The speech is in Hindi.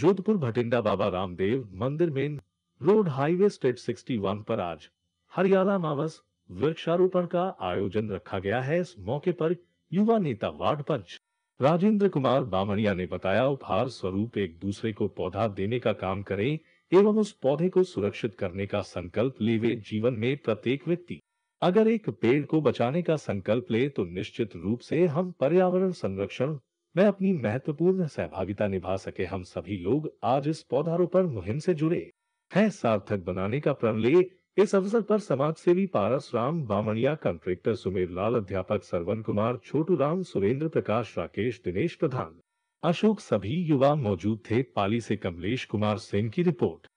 जोधपुर भटिंडा बाबा रामदेव मंदिर मेन रोड हाईवे स्टेट 61 पर आज हरियाणा मावस वृक्षारोपण का आयोजन रखा गया है इस मौके पर युवा नेता वार्ड पंच राजेंद्र कुमार बामणिया ने बताया उपहार स्वरूप एक दूसरे को पौधा देने का काम करें एवं उस पौधे को सुरक्षित करने का संकल्प ले वे जीवन में प्रत्येक व्यक्ति अगर एक पेड़ को बचाने का संकल्प ले तो निश्चित रूप से हम पर्यावरण संरक्षण में अपनी महत्वपूर्ण सहभागिता निभा सके हम सभी लोग आज इस पौधारोपण मुहिम से जुड़े हैं सार्थक बनाने का प्रण ले इस अवसर पर समाज सेवी पारस राम बामणिया कंट्रेक्टर सुमेर लाल अध्यापक सरवन कुमार छोटू राम सुरेंद्र प्रकाश राकेश दिनेश प्रधान अशोक सभी युवा मौजूद थे पाली से कमलेश कुमार सिंह की रिपोर्ट